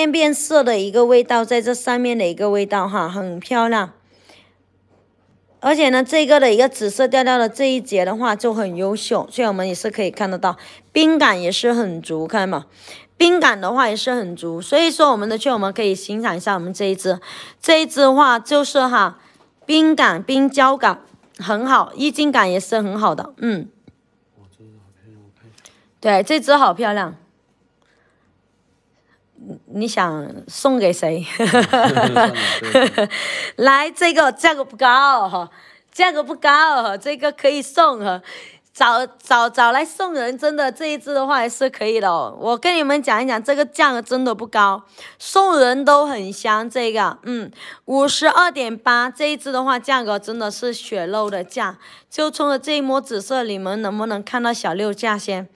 渐变色的一个味道，在这上面的一个味道哈，很漂亮。而且呢，这个的一个紫色调调的这一节的话就很优秀，所以我们也是可以看得到，冰感也是很足，看嘛，冰感的话也是很足，所以说我们的雀友们可以欣赏一下我们这一只，这一只的话就是哈，冰感、冰胶感很好，意境感也是很好的，嗯。这好漂亮，我对，这只好漂亮。你想送给谁？来，这个价格不高哈，价格不高，这个可以送，找找找来送人，真的这一只的话还是可以的。我跟你们讲一讲，这个价格真的不高，送人都很香。这个，嗯，五十二点八，这一只的话价格真的是血肉的价。就冲着这一抹紫色，你们能不能看到小六价先？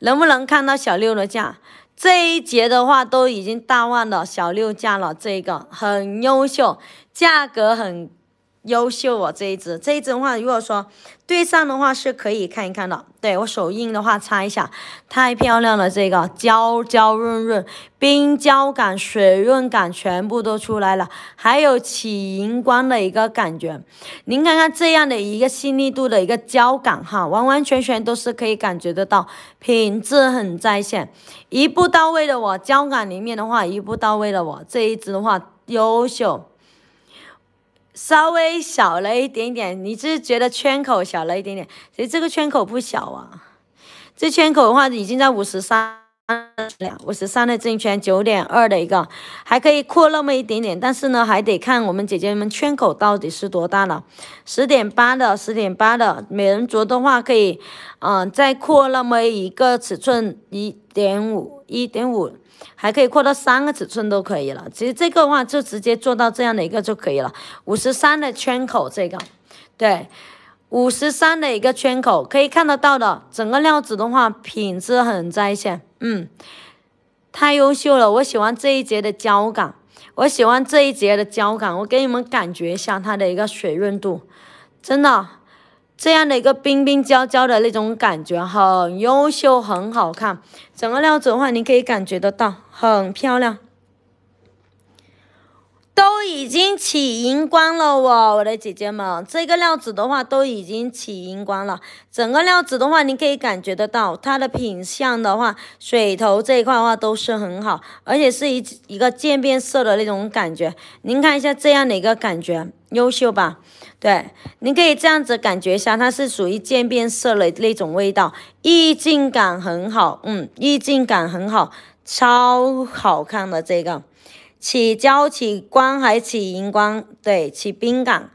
能不能看到小六的价？这一节的话都已经大万的小六价了，这个很优秀，价格很。优秀哦，这一只，这一只的话，如果说对上的话是可以看一看的。对我手印的话擦一下，太漂亮了，这个胶胶润润，冰胶感、水润感全部都出来了，还有起荧光的一个感觉。您看看这样的一个细腻度的一个胶感哈，完完全全都是可以感觉得到，品质很在线，一步到位的我胶感里面的话，一步到位的我这一只的话，优秀。稍微小了一点点，你是觉得圈口小了一点点？其实这个圈口不小啊，这圈口的话已经在五十三，五十三的正圈九点二的一个，还可以扩那么一点点，但是呢，还得看我们姐姐们圈口到底是多大了。十点八的，十点八的，美人镯的话可以，嗯，再扩那么一个尺寸一点五。一点五还可以扩到三个尺寸都可以了，其实这个话就直接做到这样的一个就可以了。五十三的圈口，这个对五十三的一个圈口可以看得到的整个料子的话，品质很在线，嗯，太优秀了。我喜欢这一节的胶感，我喜欢这一节的胶感，我给你们感觉一下它的一个水润度，真的。这样的一个冰冰娇娇的那种感觉，很优秀，很好看。整个料子的话，您可以感觉得到，很漂亮。都已经起荧光了哦，我的姐姐们，这个料子的话都已经起荧光了。整个料子的话，您可以感觉得到它的品相的话，水头这一块的话都是很好，而且是一一个渐变色的那种感觉。您看一下这样的一个感觉。优秀吧，对，您可以这样子感觉一下，它是属于渐变色的那种味道，意境感很好，嗯，意境感很好，超好看的这个，起胶起光还起荧光？对，起冰感，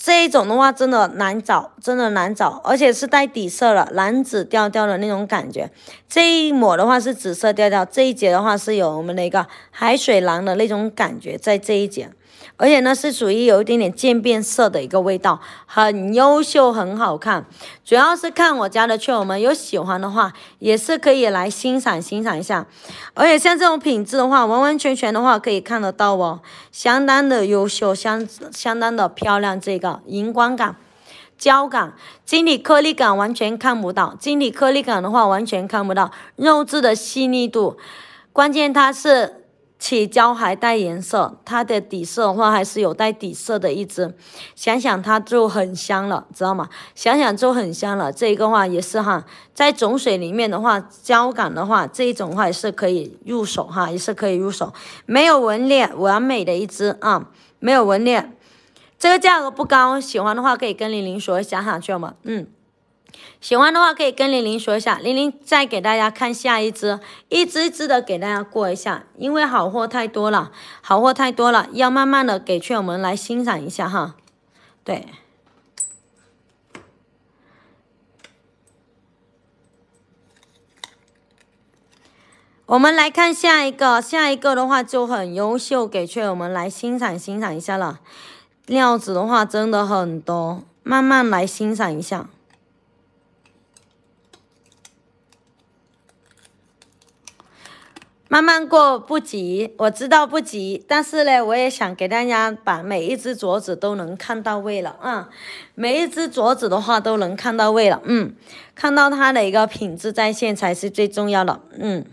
这一种的话真的难找，真的难找，而且是带底色的，蓝紫调调的那种感觉，这一抹的话是紫色调调，这一节的话是有我们的一个海水蓝的那种感觉在这一节。而且呢，是属于有一点点渐变色的一个味道，很优秀，很好看。主要是看我家的雀友们有喜欢的话，也是可以来欣赏欣赏一下。而且像这种品质的话，完完全全的话可以看得到哦，相当的优秀，相相当的漂亮。这个荧光感、胶感、晶体颗粒感完全看不到，晶体颗粒感的话完全看不到，肉质的细腻度，关键它是。起胶还带颜色，它的底色的话还是有带底色的一只，想想它就很香了，知道吗？想想就很香了，这一个话也是哈，在种水里面的话，胶感的话这一种话也是可以入手哈，也是可以入手，没有纹裂，完美的一只啊，没有纹裂，这个价格不高，喜欢的话可以跟玲玲说，一哈，想去们，嗯。喜欢的话可以跟玲玲说一下，玲玲再给大家看下一只，一只一只的给大家过一下，因为好货太多了，好货太多了，要慢慢的给雀友们来欣赏一下哈。对，我们来看下一个，下一个的话就很优秀，给雀友们来欣赏欣赏一下了。料子的话真的很多，慢慢来欣赏一下。慢慢过，不急。我知道不急，但是呢，我也想给大家把每一只镯子都能看到位了，嗯，每一只镯子的话都能看到位了，嗯，看到它的一个品质在线才是最重要的，嗯。